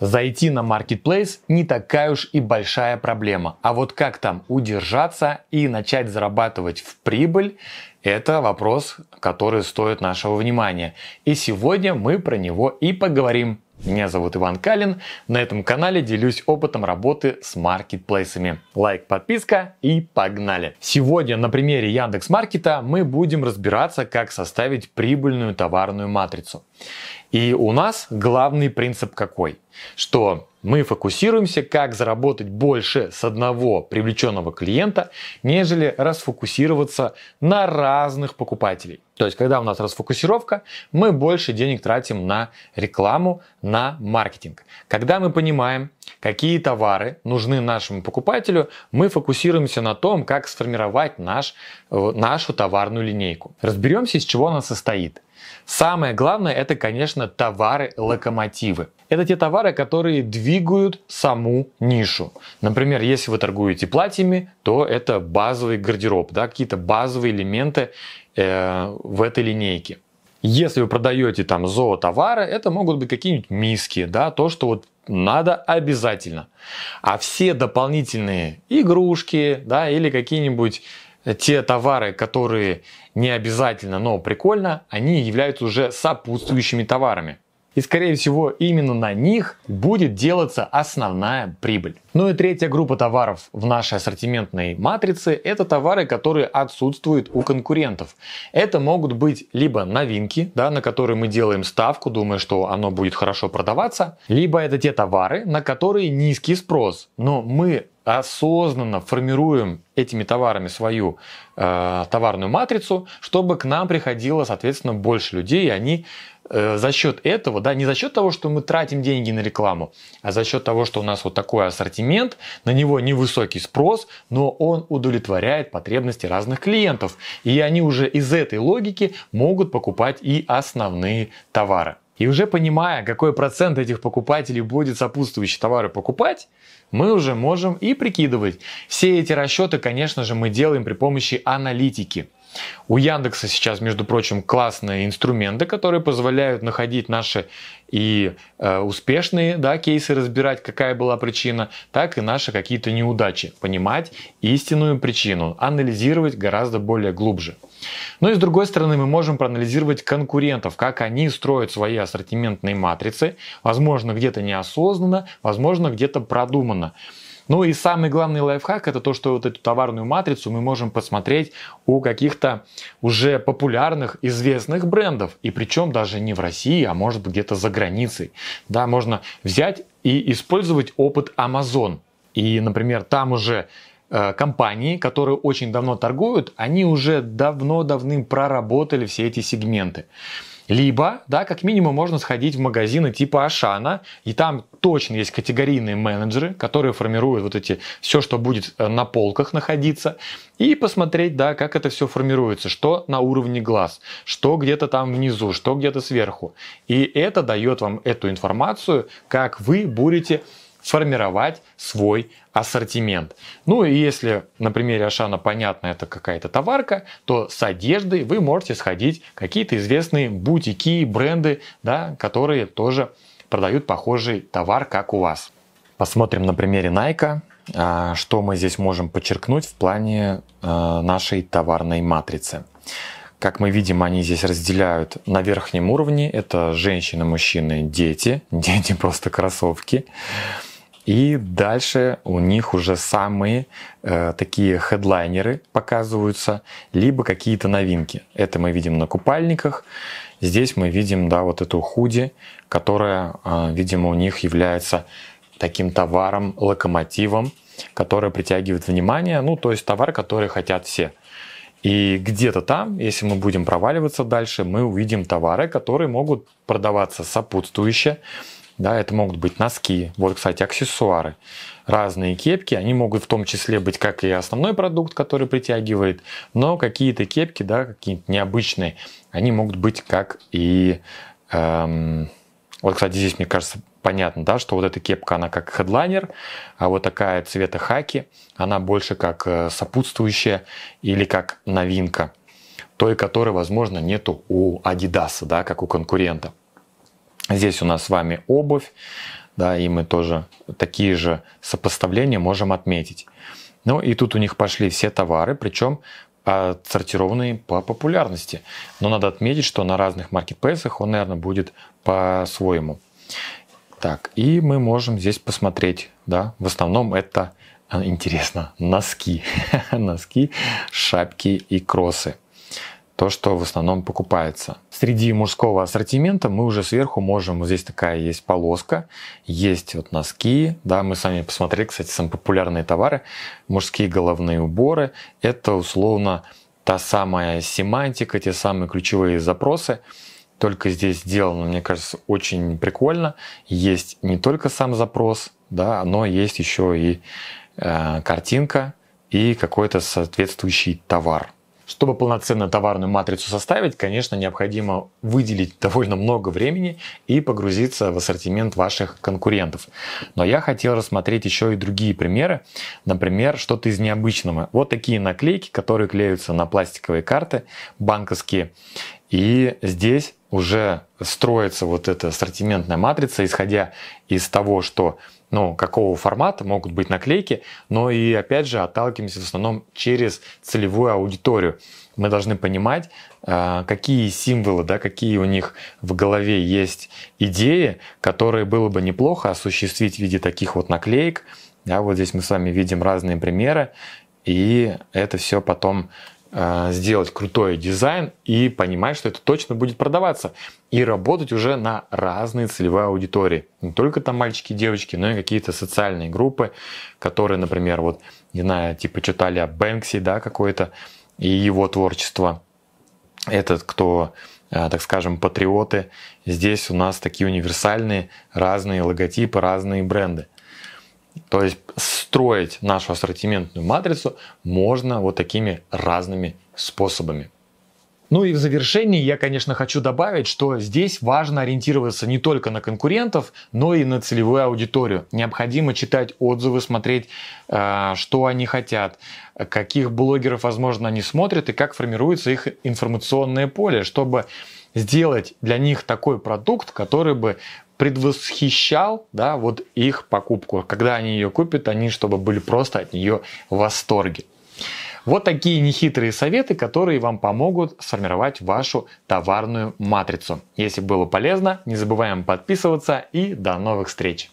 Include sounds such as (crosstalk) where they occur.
Зайти на Marketplace не такая уж и большая проблема. А вот как там удержаться и начать зарабатывать в прибыль, это вопрос, который стоит нашего внимания. И сегодня мы про него и поговорим. Меня зовут Иван Калин. На этом канале делюсь опытом работы с маркетплейсами. Лайк, подписка и погнали! Сегодня на примере Яндекс Маркета мы будем разбираться, как составить прибыльную товарную матрицу. И у нас главный принцип какой? Что мы фокусируемся, как заработать больше с одного привлеченного клиента, нежели расфокусироваться на разных покупателей. То есть, когда у нас расфокусировка, мы больше денег тратим на рекламу, на маркетинг. Когда мы понимаем, какие товары нужны нашему покупателю, мы фокусируемся на том, как сформировать наш, э, нашу товарную линейку. Разберемся, из чего она состоит – Самое главное это, конечно, товары-локомотивы. Это те товары, которые двигают саму нишу. Например, если вы торгуете платьями, то это базовый гардероб, да, какие-то базовые элементы э, в этой линейке. Если вы продаете там зоотовары, это могут быть какие-нибудь миски, да, то, что вот надо обязательно. А все дополнительные игрушки, да, или какие-нибудь те товары, которые не обязательно, но прикольно, они являются уже сопутствующими товарами. И скорее всего именно на них будет делаться основная прибыль. Ну и третья группа товаров в нашей ассортиментной матрице – это товары, которые отсутствуют у конкурентов. Это могут быть либо новинки, да, на которые мы делаем ставку, думая, что оно будет хорошо продаваться, либо это те товары, на которые низкий спрос, но мы осознанно формируем этими товарами свою э, товарную матрицу, чтобы к нам приходило, соответственно, больше людей, и они Э, за счет этого, да, не за счет того, что мы тратим деньги на рекламу, а за счет того, что у нас вот такой ассортимент, на него невысокий спрос, но он удовлетворяет потребности разных клиентов. И они уже из этой логики могут покупать и основные товары. И уже понимая, какой процент этих покупателей будет сопутствующие товары покупать, мы уже можем и прикидывать. Все эти расчеты, конечно же, мы делаем при помощи аналитики. У Яндекса сейчас, между прочим, классные инструменты, которые позволяют находить наши и э, успешные да, кейсы, разбирать, какая была причина, так и наши какие-то неудачи, понимать истинную причину, анализировать гораздо более глубже. Но ну и с другой стороны, мы можем проанализировать конкурентов, как они строят свои ассортиментные матрицы, возможно, где-то неосознанно, возможно, где-то продуманно. Ну и самый главный лайфхак это то, что вот эту товарную матрицу мы можем посмотреть у каких-то уже популярных, известных брендов. И причем даже не в России, а может быть где-то за границей. Да, можно взять и использовать опыт Amazon. И, например, там уже э, компании, которые очень давно торгуют, они уже давно-давным проработали все эти сегменты. Либо, да, как минимум можно сходить в магазины типа Ашана, и там точно есть категорийные менеджеры, которые формируют вот эти все, что будет э, на полках находиться, и посмотреть, да, как это все формируется, что на уровне глаз, что где-то там внизу, что где-то сверху. И это дает вам эту информацию, как вы будете сформировать свой ассортимент. Ну и если на примере Ашана понятно, это какая-то товарка, то с одеждой вы можете сходить какие-то известные бутики, бренды, да, которые тоже продают похожий товар, как у вас. Посмотрим на примере Найка, а, что мы здесь можем подчеркнуть в плане а, нашей товарной матрицы. Как мы видим, они здесь разделяют на верхнем уровне. Это женщины, мужчины, дети. (laughs) Дети просто кроссовки. Mm и дальше у них уже самые э, такие хедлайнеры показываются, либо какие-то новинки. Это мы видим на купальниках. Здесь мы видим, да, вот эту худи, которая, э, видимо, у них является таким товаром, локомотивом, который притягивает внимание. Ну, то есть товар, который хотят все. И где-то там, если мы будем проваливаться дальше, мы увидим товары, которые могут продаваться сопутствующие да, это могут быть носки, вот, кстати, аксессуары, разные кепки, они могут в том числе быть как и основной продукт, который притягивает, но какие-то кепки, да, какие-то необычные, они могут быть как и... Эм, вот, кстати, здесь, мне кажется, понятно, да, что вот эта кепка, она как хедлайнер, а вот такая цвета хаки, она больше как э, сопутствующая или как новинка той, которой, возможно, нету у Adidas, да, как у конкурента. Здесь у нас с вами обувь, да, и мы тоже такие же сопоставления можем отметить. Ну и тут у них пошли все товары, причем отсортированные по популярности. Но надо отметить, что на разных маркетплейсах он, наверное, будет по-своему. Так, и мы можем здесь посмотреть, да, в основном это а, интересно, носки, (laughs) носки, шапки и кросы. То, что в основном покупается – среди мужского ассортимента мы уже сверху можем, вот здесь такая есть полоска, есть вот носки, да, мы сами посмотрели, кстати, самые популярные товары, мужские головные уборы, это условно та самая семантика, те самые ключевые запросы, только здесь сделано, мне кажется, очень прикольно. Есть не только сам запрос, да, но есть еще и э, картинка и какой-то соответствующий товар. Чтобы полноценно товарную матрицу составить, конечно, необходимо выделить довольно много времени и погрузиться в ассортимент ваших конкурентов. Но я хотел рассмотреть еще и другие примеры, например, что-то из необычного. Вот такие наклейки, которые клеются на пластиковые карты банковские. И здесь уже строится вот эта ассортиментная матрица, исходя из того, что ну, какого формата могут быть наклейки, но и, опять же, отталкиваемся в основном через целевую аудиторию. Мы должны понимать, э, какие символы, да, какие у них в голове есть идеи, которые было бы неплохо осуществить в виде таких вот наклеек. Да, вот здесь мы с вами видим разные примеры, и это все потом Э, сделать крутой дизайн и понимать, что это точно будет продаваться. И работать уже на разные целевые аудитории. Не только там мальчики девочки, но и какие-то социальные группы, которые, например, вот, не знаю, типа читали о Бэнкси, да, какой-то, и его творчество. Этот, кто, э, так скажем, патриоты. Здесь у нас такие универсальные, разные логотипы, разные бренды. То есть строить нашу ассортиментную матрицу можно вот такими разными способами. Ну и в завершении я, конечно, хочу добавить, что здесь важно ориентироваться не только на конкурентов, но и на целевую аудиторию. Необходимо читать отзывы, смотреть, э, что они хотят, каких блогеров, возможно, они смотрят и как формируется их информационное поле, чтобы сделать для них такой продукт, который бы предвосхищал да, вот их покупку. Когда они ее купят, они чтобы были просто от нее в восторге. Вот такие нехитрые советы, которые вам помогут сформировать вашу товарную матрицу. Если было полезно, не забываем подписываться и до новых встреч!